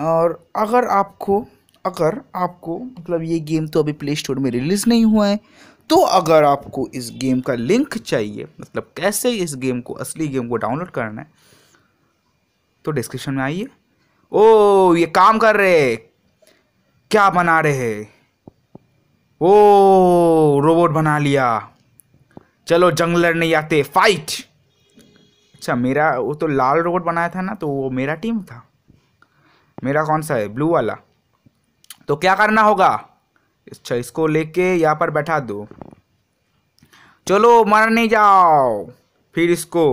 और अगर आपको अगर आपको मतलब ये गेम तो अभी प्ले स्टोर में रिलीज़ नहीं हुआ है तो अगर आपको इस गेम का लिंक चाहिए मतलब कैसे इस गेम को असली गेम को डाउनलोड करना है तो डिस्क्रिप्शन में आइए ओ ये काम कर रहे क्या बना रहे ओ रोबोट बना लिया चलो जंग लड़ने आते फाइट अच्छा मेरा वो तो लाल रोबोट बनाया था ना तो वो मेरा टीम था मेरा कौन सा है ब्लू वाला तो क्या करना होगा अच्छा इसको लेके यहाँ पर बैठा दो चलो मरने जाओ फिर इसको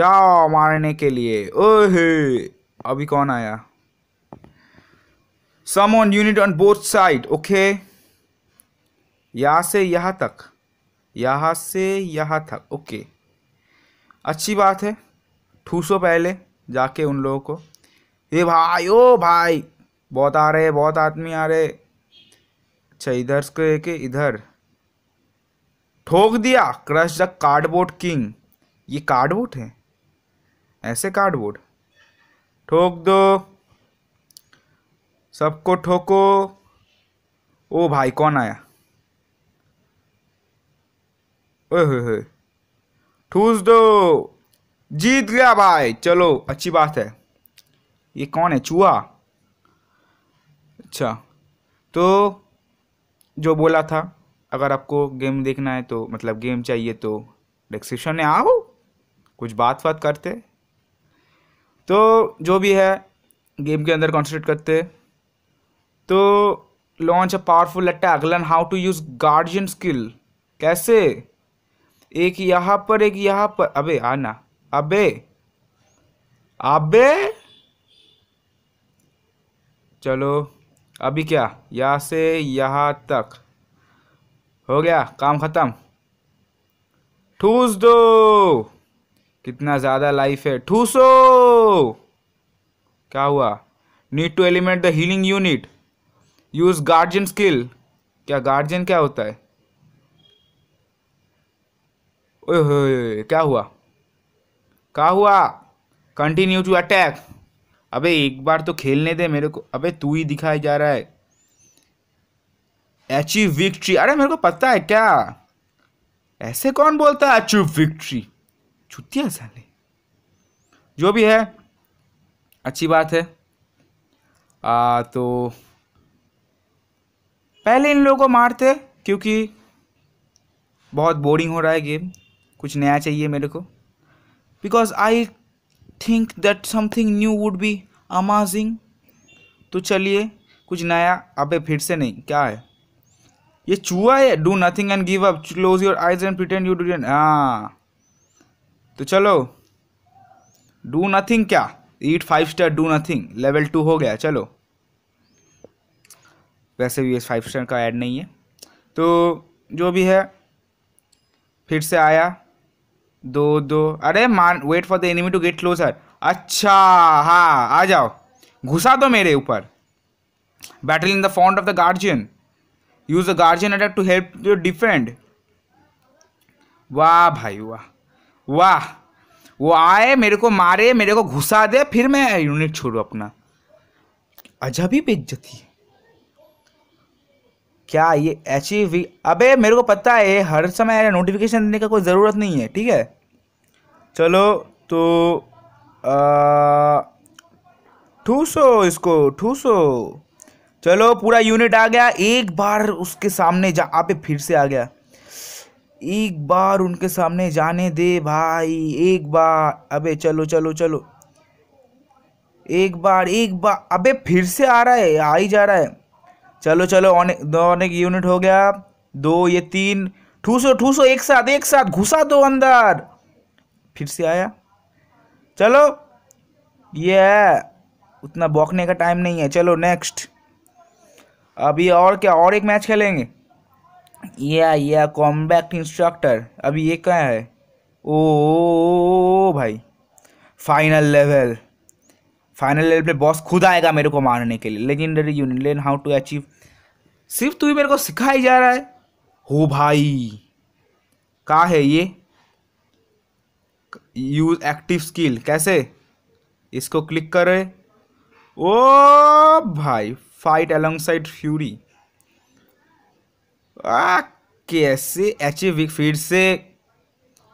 जाओ मारने के लिए ओहे अभी कौन आया on unit on both side okay यहाँ से यहाँ तक यहाँ से यहाँ तक ओके अच्छी बात है ठूसो पहले जाके उन लोगों को ये भाई ओ भाई बहुत आ रहे बहुत आदमी आ रहे अच्छा इधर से के इधर ठोक दिया क्रश द कार्डबोर्ड किंग ये कार्डबोर्ड है ऐसे कार्डबोर्ड ठोक दो सबको ठोको ओ भाई कौन आया ओह ठूस दो जीत गया भाई चलो अच्छी बात है ये कौन है चूहा अच्छा तो जो बोला था अगर आपको गेम देखना है तो मतलब गेम चाहिए तो डिस्क्रिप्शन में आओ कुछ बात बात करते तो जो भी है गेम के अंदर कॉन्सेंट्रेट करते तो launch a powerful attack learn how to use guardian skill कैसे एक यहाँ पर एक यहाँ पर अबे आना अबे अबे चलो अभी क्या यहाँ से यहाँ तक हो गया काम ख़त्म ठूस दो कितना ज़्यादा लाइफ है ठूसो क्या हुआ need to eliminate the healing unit use guardian skill क्या गार्जियन क्या होता है ओह क्या हुआ क्या हुआ कंटिन्यू टू अटैक अबे एक बार तो खेलने दे मेरे को अबे तू ही दिखाई जा रहा है अचीव विक्ट्री अरे मेरे को पता है क्या ऐसे कौन बोलता है अचीव विक्ट्री छुट्टियाँ साले जो भी है अच्छी बात है आ, तो पहले इन लोगों को मारते क्योंकि बहुत बोरिंग हो रहा है गेम कुछ नया चाहिए मेरे को because I think that something new would be amazing तो चलिए कुछ नया अबे फिर से नहीं क्या है ये चूहा है do nothing and give up close your eyes and pretend you do हाँ तो चलो डू नथिंग क्या eat five star do nothing level two हो गया चलो वैसे भी ये फाइव स्टार का ऐड नहीं है तो जो भी है फिर से आया दो दो अरे man wait for the enemy to get closer अच्छा हाँ आ जाओ घुसा दो मेरे ऊपर battle in the front of the guardian use the guardian attack to help you defend वाह भाई वाह वाह वो आए मेरे को मारे मेरे को घुसा दे फिर मैं यूनिट छोड़ू अपना अजब ही है क्या ये अचीव हुई अबे मेरे को पता है हर समय नोटिफिकेशन देने का कोई ज़रूरत नहीं है ठीक है चलो तो ठूसो इसको ठूसो चलो पूरा यूनिट आ गया एक बार उसके सामने जा आप फिर से आ गया एक बार उनके सामने जाने दे भाई एक बार अबे चलो चलो चलो एक बार एक बार अबे फिर से आ रहा है आ ही जा रहा है चलो चलो अनेक यूनिट हो गया दो ये तीन ठूसो ठूसो एक साथ एक साथ घुसा दो अंदर फिर से आया चलो ये है उतना बौखने का टाइम नहीं है चलो नेक्स्ट अभी और क्या और एक मैच खेलेंगे या या कॉम्बैक्ट इंस्ट्रक्टर अभी ये क्या है ओ, ओ, ओ, ओ भाई फाइनल लेवल फाइनल लेवल पे बॉस खुद आएगा मेरे को मारने के लिए legendary union lane how to achieve सिर्फ तू मेरे को सिखाई जा रहा है हो भाई का है ये यूज एक्टिव स्किल कैसे इसको क्लिक करे ओ भाई फाइट अलॉन्ग साइड फ्यूरी आ कैसे अचीव फिर से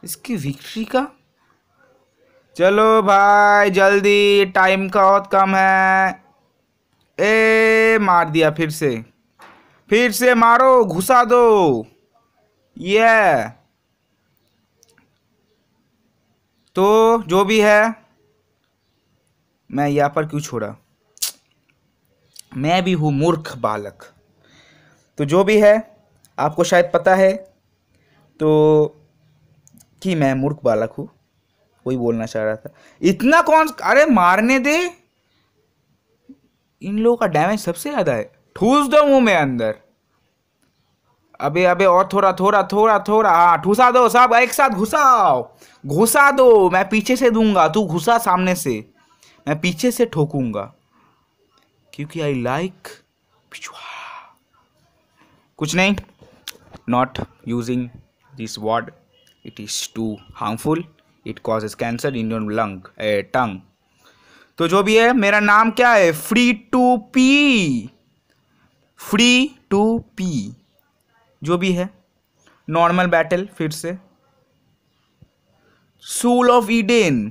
इसकी विक्ट्री का चलो भाई जल्दी टाइम का बहुत कम है ए मार दिया फिर से फिर से मारो घुसा दो ये तो जो भी है मैं यहाँ पर क्यों छोड़ा मैं भी हूँ मूर्ख बालक तो जो भी है आपको शायद पता है तो कि मैं मूर्ख बालक हूँ वही बोलना चाह रहा था इतना कौन अरे मारने दे इन लोगों का डैमेज सबसे ज़्यादा है ठूस दो मुंह में अंदर अबे अबे और थोड़ा थोड़ा थोड़ा थोड़ा हाँ ठूसा दो सब एक साथ घुसाओ घुसा दो मैं पीछे से दूंगा तू घुसा सामने से मैं पीछे से ठोकूंगा क्योंकि आई लाइक कुछ नहीं not using this word it is too harmful it causes cancer in your lung tongue तो जो भी है मेरा नाम क्या है free to pee free to pee जो भी है नॉर्मल बैटल फिर से सोल ऑफ ईडेन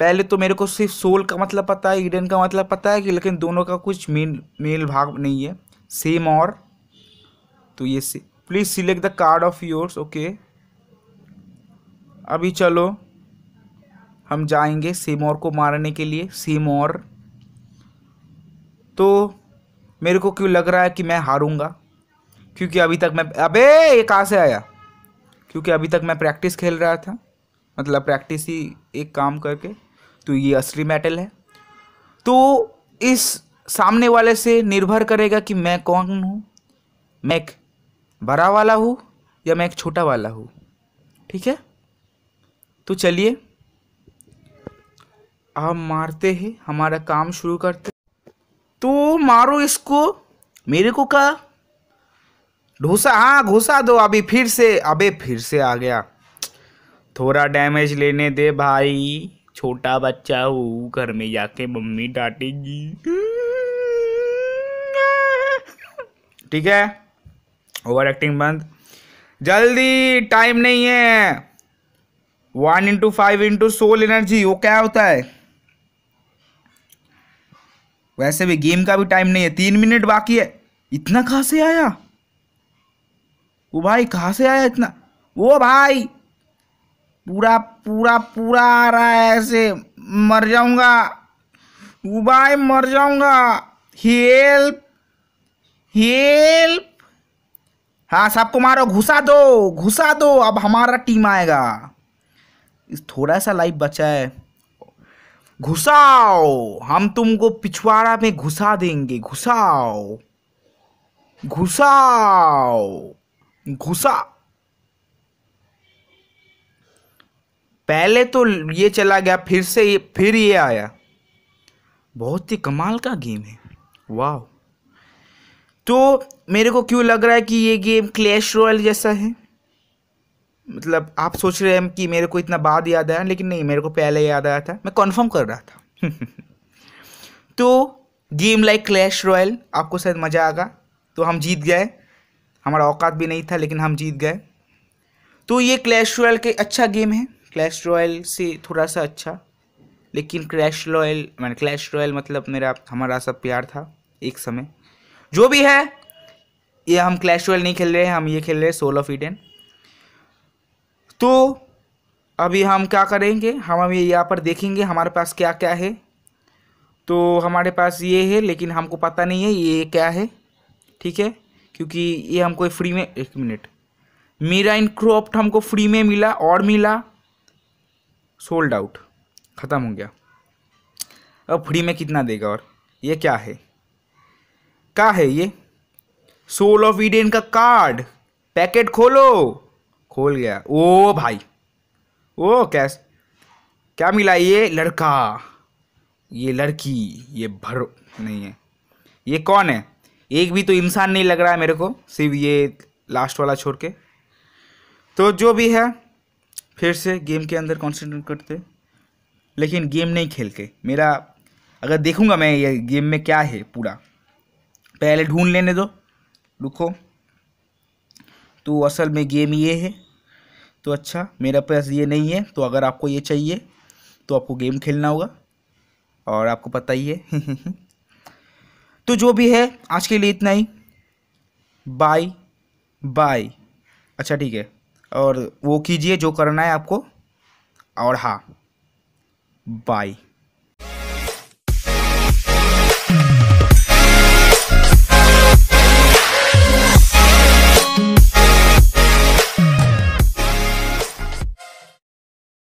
पहले तो मेरे को सिर्फ सोल का मतलब पता है ईडेन का मतलब पता है कि लेकिन दोनों का कुछ मेल मेल भाग नहीं है सेम और तो ये से please select the card of yours okay अभी चलो हम जाएंगे सीमोर को मारने के लिए सीमोर तो मेरे को क्यों लग रहा है कि मैं हारूंगा क्योंकि अभी तक मैं अबे ये कहाँ से आया क्योंकि अभी तक मैं प्रैक्टिस खेल रहा था मतलब प्रैक्टिस ही एक काम करके तो ये असली मेटल है तो इस सामने वाले से निर्भर करेगा कि मैं कौन हूँ मैं एक बड़ा वाला हूँ या मैं एक छोटा वाला हूँ ठीक है तो चलिए हम मारते हैं हमारा काम शुरू करते तो मारो इसको मेरे को कहा ढोसा हाँ घुसा दो अभी फिर से अबे फिर से आ गया थोड़ा डैमेज लेने दे भाई छोटा बच्चा हो घर में जाके मम्मी डांटेगी ठीक है ओवर एक्टिंग बंद जल्दी टाइम नहीं है one into five into soul energy वो क्या होता है वैसे भी गेम का भी टाइम नहीं है तीन मिनट बाकी है इतना कहाँ से आया वो भाई कहाँ से आया इतना वो भाई पूरा पूरा पूरा आ रहा है ऐसे मर जाऊंगा वो भाई मर जाऊंगा हेल्प हेल्प हाँ सबको मारो घुसा दो घुसा दो अब हमारा टीम आएगा इस थोड़ा सा लाइफ बचा है घुसाओ हम तुमको पिछवाड़ा में घुसा देंगे घुसाओ घुसाओ घुसा पहले तो ये चला गया फिर से ये फिर ये आया बहुत ही कमाल का गेम है वाह तो मेरे को क्यों लग रहा है कि ये गेम क्लैश रॉयल जैसा है मतलब आप सोच रहे हैं कि मेरे को इतना बाद याद आया लेकिन नहीं मेरे को पहले याद आया था मैं कन्फर्म कर रहा था तो गेम लाइक क्लैश रॉयल आपको शायद मज़ा आएगा तो हम जीत गए हमारा औकात भी नहीं था लेकिन हम जीत गए तो ये क्लैश रॉयल के अच्छा गेम है क्लैश रॉयल से थोड़ा सा अच्छा लेकिन क्लैश रॉयल मैंने क्लैश रॉयल मतलब मेरा हमारा सब प्यार था एक समय जो भी है ये हम क्लैश रॉयल नहीं खेल रहे हैं हम ये खेल रहे हैं सोलो फीडेंट तो अभी हम क्या करेंगे हम अभी यहाँ पर देखेंगे हमारे पास क्या क्या है तो हमारे पास ये है लेकिन हमको पता नहीं है ये क्या है ठीक है क्योंकि ये हमको फ्री में एक मिनट मीरा इन क्रॉप्ट हमको फ्री में मिला और मिला सोल्ड आउट ख़त्म हो गया अब फ्री में कितना देगा और ये क्या है क्या है ये सोल ऑफ ईडेन का कार्ड पैकेट खोलो खोल गया ओ भाई ओ कैस क्या मिला ये लड़का ये लड़की ये भर नहीं है ये कौन है एक भी तो इंसान नहीं लग रहा है मेरे को सिर्फ ये लास्ट वाला छोड़ के तो जो भी है फिर से गेम के अंदर कॉन्सेंट्रेट करते लेकिन गेम नहीं खेल के मेरा अगर देखूंगा मैं ये गेम में क्या है पूरा पहले ढूंढ लेने दो रुको तो असल में गेम ये है तो अच्छा मेरे पास ये नहीं है तो अगर आपको ये चाहिए तो आपको गेम खेलना होगा और आपको पता ही है तो जो भी है आज के लिए इतना ही बाय बाय अच्छा ठीक है और वो कीजिए जो करना है आपको और हाँ बाय